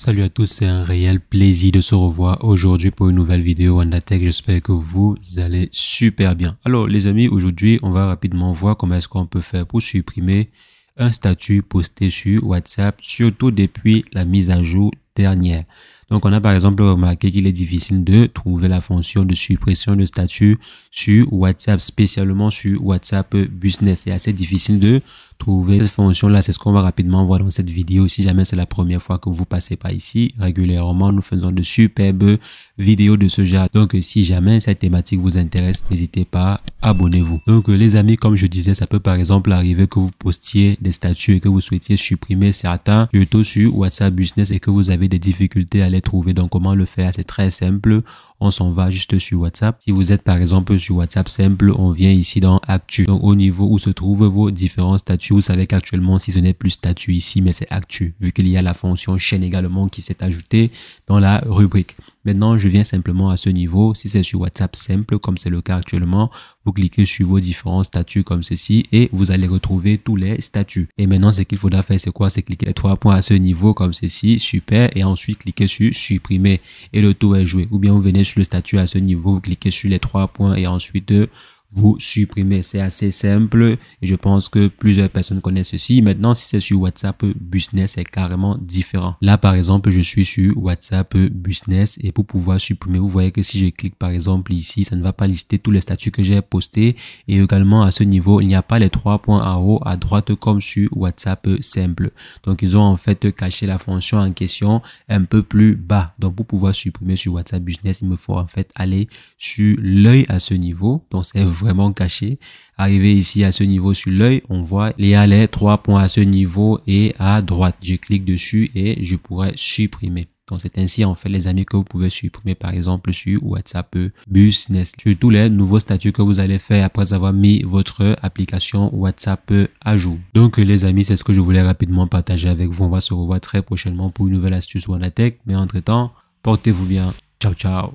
Salut à tous, c'est un réel plaisir de se revoir aujourd'hui pour une nouvelle vidéo WandaTech. J'espère que vous allez super bien. Alors les amis, aujourd'hui on va rapidement voir comment est-ce qu'on peut faire pour supprimer un statut posté sur WhatsApp, surtout depuis la mise à jour dernière. Donc, on a par exemple remarqué qu'il est difficile de trouver la fonction de suppression de statut sur WhatsApp, spécialement sur WhatsApp Business. C'est assez difficile de trouver cette fonction-là. C'est ce qu'on va rapidement voir dans cette vidéo. Si jamais c'est la première fois que vous passez par ici, régulièrement, nous faisons de superbes vidéos de ce genre. Donc, si jamais cette thématique vous intéresse, n'hésitez pas, abonnez-vous. Donc, les amis, comme je disais, ça peut par exemple arriver que vous postiez des statuts et que vous souhaitiez supprimer certains, plutôt sur WhatsApp Business et que vous avez des difficultés à les trouver. Donc comment le faire C'est très simple on s'en va juste sur WhatsApp. Si vous êtes par exemple sur WhatsApp simple, on vient ici dans Actu. Donc au niveau où se trouvent vos différents statuts, vous savez qu'actuellement, si ce n'est plus statut ici, mais c'est Actu, vu qu'il y a la fonction chaîne également qui s'est ajoutée dans la rubrique. Maintenant, je viens simplement à ce niveau. Si c'est sur WhatsApp simple, comme c'est le cas actuellement, vous cliquez sur vos différents statuts comme ceci et vous allez retrouver tous les statuts. Et maintenant, ce qu'il faudra faire, c'est quoi C'est cliquer les trois points à ce niveau comme ceci, super, et ensuite cliquez sur supprimer et le tour est joué. Ou bien vous venez le statut à ce niveau, vous cliquez sur les trois points et ensuite euh, vous supprimez. C'est assez simple et je pense que plusieurs personnes connaissent ceci. Maintenant, si c'est sur WhatsApp Business, c'est carrément différent. Là, par exemple, je suis sur WhatsApp Business et pour pouvoir supprimer, vous voyez que si je clique par exemple ici, ça ne va pas lister tous les statuts que j'ai postés et également à ce niveau, il n'y a pas les trois points en haut à droite comme sur WhatsApp simple. Donc, ils ont en fait caché la fonction en question un peu plus bas. Donc, pour pouvoir supprimer sur WhatsApp Business, il me faut en fait aller sur l'œil à ce niveau. Donc, c'est vraiment caché. Arrivé ici à ce niveau sur l'œil, on voit les trois points à ce niveau et à droite. Je clique dessus et je pourrais supprimer. Donc c'est ainsi en fait les amis que vous pouvez supprimer par exemple sur WhatsApp Business. Sur tous les nouveaux statuts que vous allez faire après avoir mis votre application WhatsApp à jour. Donc les amis c'est ce que je voulais rapidement partager avec vous. On va se revoir très prochainement pour une nouvelle astuce Wanatech. Mais entre temps, portez-vous bien. Ciao ciao